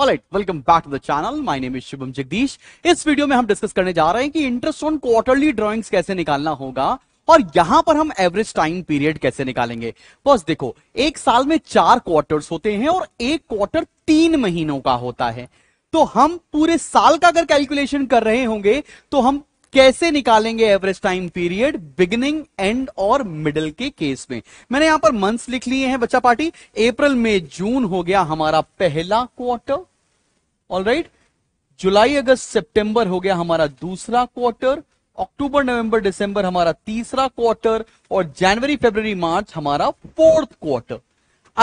alright welcome back to the channel my name is Shubham Jagdish इस video में हम discuss करने जा रहे हैं कि इंटरेस्ट ऑन क्वार्टरली ड्राइंग्स कैसे निकालना होगा और यहां पर हम एवरेज टाइम पीरियड कैसे निकालेंगे बस देखो एक साल में चार क्वार्टर्स होते हैं और एक क्वार्टर तीन महीनों का होता है तो हम पूरे साल का अगर कैलकुलेशन कर रहे होंगे तो हम कैसे निकालेंगे average time period beginning end और मिडल के केस में मैंने यहां पर मंथ्स लिख लिए हैं बच्चा पार्टी अप्रैल में जून हो गया हमारा पहला क्वार्टर ऑल राइट जुलाई अगस्त सितंबर हो गया हमारा दूसरा क्वार्टर अक्टूबर नवंबर दिसंबर हमारा तीसरा क्वार्टर और जनवरी फरवरी मार्च हमारा फोर्थ क्वार्टर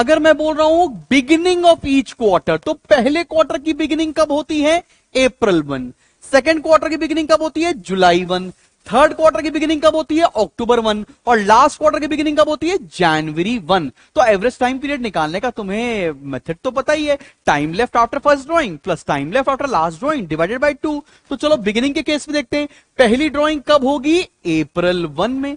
अगर मैं बोल रहा हूं बिगिनिंग ऑफ ईच क्वार्टर तो पहले क्वार्टर की बिगिनिंग कब होती है अप्रैल वन सेकेंड क्वार्टर की बिगिनिंग कब होती है जुलाई वन थर्ड क्वार्टर की बिगिनिंग कब होती है अक्टूबर वन और लास्ट क्वार्टर की बिगिनिंग कब होती है जनवरी वन तो एवरेज टाइम पीरियड निकालने का तुम्हें मेथड तो पता ही है time left after first drawing plus time left after last drawing divided by two तो चलो बिगिनिंग के केस में देखते हैं पहली ड्रॉइंग कब होगी अप्रैल वन में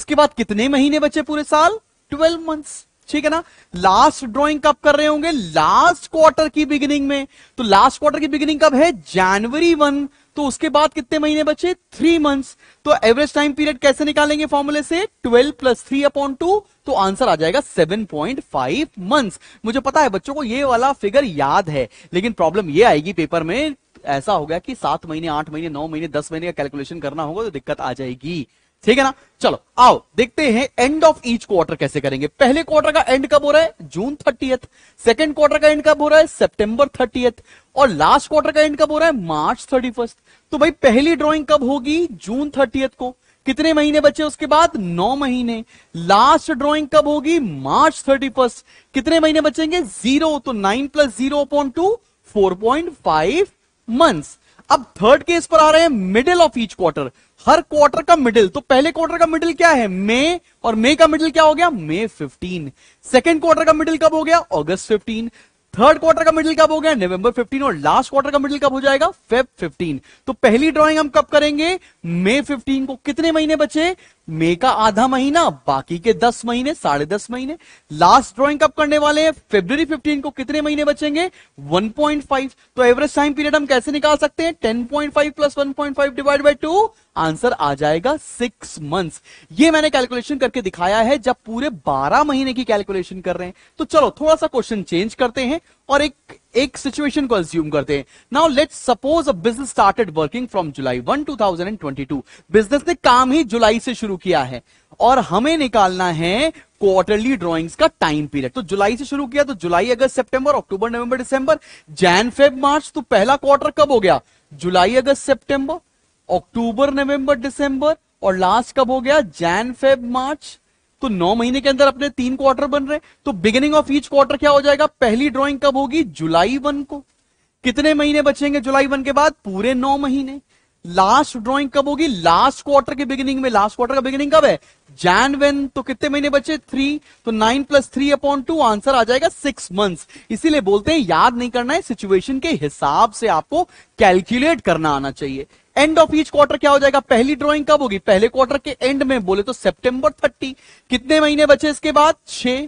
इसके बाद कितने महीने बचे पूरे साल ट्वेल्व मंथ्स ठीक है ना लास्ट ड्रॉइंग कब कर रहे होंगे लास्ट क्वार्टर की बिगिनिंग में तो लास्ट क्वार्टर की बिगिनिंग कब है जनवरी वन तो उसके बाद कितने महीने बचे थ्री मंथ्स तो एवरेज टाइम पीरियड कैसे निकालेंगे फॉर्मूले से twelve plus three upon two तो आंसर आ जाएगा सेवन पॉइंट फाइव मंथ मुझे पता है बच्चों को ये वाला फिगर याद है लेकिन प्रॉब्लम ये आएगी पेपर में ऐसा हो गया कि सात महीने आठ महीने नौ महीने दस महीने का कैलकुलेशन करना होगा तो दिक्कत आ जाएगी ठीक है ना चलो आओ देखते हैं एंड ऑफ ईच क्वार्टर कैसे करेंगे पहले क्वार्टर का एंड कब हो रहा है जून थर्टी सेकेंड क्वार्टर का एंड कब हो रहा है सितंबर थर्टी और लास्ट क्वार्टर का एंड कब हो रहा है मार्च थर्टी तो भाई पहली ड्रॉइंग कब होगी जून थर्टी को कितने महीने बचे उसके बाद नौ महीने लास्ट ड्रॉइंग कब होगी मार्च थर्टी कितने महीने बचेंगे जीरो तो nine plus zero point two four point five months अब थर्ड केस पर आ रहे हैं मिडिल ऑफ ईच क्वार्टर हर क्वार्टर का मिडिल तो पहले क्वार्टर का मिडिल क्या है मे और मे का मिडिल क्या हो गया मे 15 सेकेंड क्वार्टर का मिडिल कब हो गया अगस्त 15 थर्ड क्वार्टर का मिडिल कब हो गया नवंबर 15 और लास्ट क्वार्टर का मिडिल कब हो जाएगा फेब 15 तो पहली ड्राइंग हम कब करेंगे मे 15 को कितने महीने बचे मे का आधा महीना बाकी के 10 महीने साढ़े दस महीने लास्ट ड्राइंग कब करने वाले हैं फेब्रवरी 15 को कितने महीने बचेंगे 1.5 तो एवरेज टाइम पीरियड हम कैसे निकाल सकते हैं ten point five plus one point five divide by two answer आ जाएगा सिक्स मंथ्स ये मैंने कैलकुलेशन करके दिखाया है जब पूरे बारह महीने की कैलकुलेशन कर रहे हैं तो चलो थोड़ा सा क्वेश्चन चेंज करते हैं और एक एक सिचुएशन को अज्यूम करते हैं now let suppose a business started working from July one two thousand and twenty two business ने काम ही जुलाई से शुरू किया है और हमें निकालना है क्वार्टरली ड्राइंग्स का टाइम पीरियड तो जुलाई से शुरू किया तो जुलाई अगस्त सितंबर अक्टूबर नवंबर दिसंबर जैन फेब मार्च तो पहला क्वार्टर कब हो गया जुलाई अगस्त सितंबर अक्टूबर नवंबर दिसंबर और लास्ट कब हो गया जैन फेब मार्च तो नौ महीने के अंदर अपने तीन क्वार्टर बन रहे तो बिगिनिंग ऑफ ईच क्वार्टर क्या हो जाएगा पहली ड्रॉइंग कब होगी जुलाई वन को कितने महीने बचेंगे जुलाई वन के बाद पूरे नौ महीने लास्ट ड्रॉइंग कब होगी लास्ट क्वार्टर के बिगिनिंग में लास्ट क्वार्टर का बिगिनिंग कब है जैन वेन तो कितने महीने बचे थ्री तो nine plus three upon two answer आ जाएगा सिक्स मंथ्स इसीलिए बोलते हैं याद नहीं करना है सिचुएशन के हिसाब से आपको कैलकुलेट करना आना चाहिए एंड ऑफ ईच क्वार्टर क्या हो जाएगा पहली ड्रॉइंग कब होगी पहले क्वार्टर के एंड में बोले तो सेप्टेंबर थर्टी कितने महीने बचे इसके बाद छह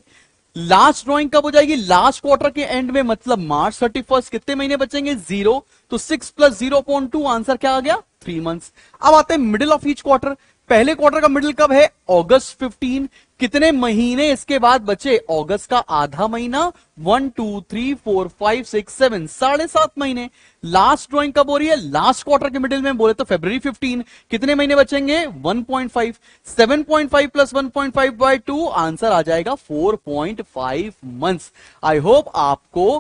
लास्ट ड्रॉइंग कब हो जाएगी लास्ट क्वार्टर के एंड में मतलब मार्च थर्टी फर्स्ट कितने महीने बचेंगे जीरो तो six plus zero point two answer क्या आ गया थ्री मंथ्स अब आते हैं मिडिल ऑफ ईच क्वार्टर पहले क्वार्टर का मिडिल कब है अगस्त 15 कितने महीने इसके बाद बचे अगस्त का आधा महीना one two three four five six seven साढ़े सात महीने लास्ट ड्राइंग कब हो रही है लास्ट क्वार्टर के मिडिल में बोले तो फेबर 15 कितने महीने बचेंगे 1.5 7.5 प्लस 1.5 बाय 2 आंसर आ जाएगा 4.5 मंथ्स आई होप आपको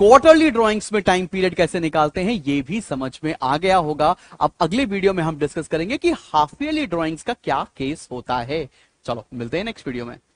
क्वार्टरली ड्राइंग्स में टाइम पीरियड कैसे निकालते हैं ये भी समझ में आ गया होगा अब अगले वीडियो में हम डिस्कस करेंगे कि हाफ ईयरली ड्राइंग्स का क्या केस होता है चलो मिलते हैं नेक्स्ट वीडियो में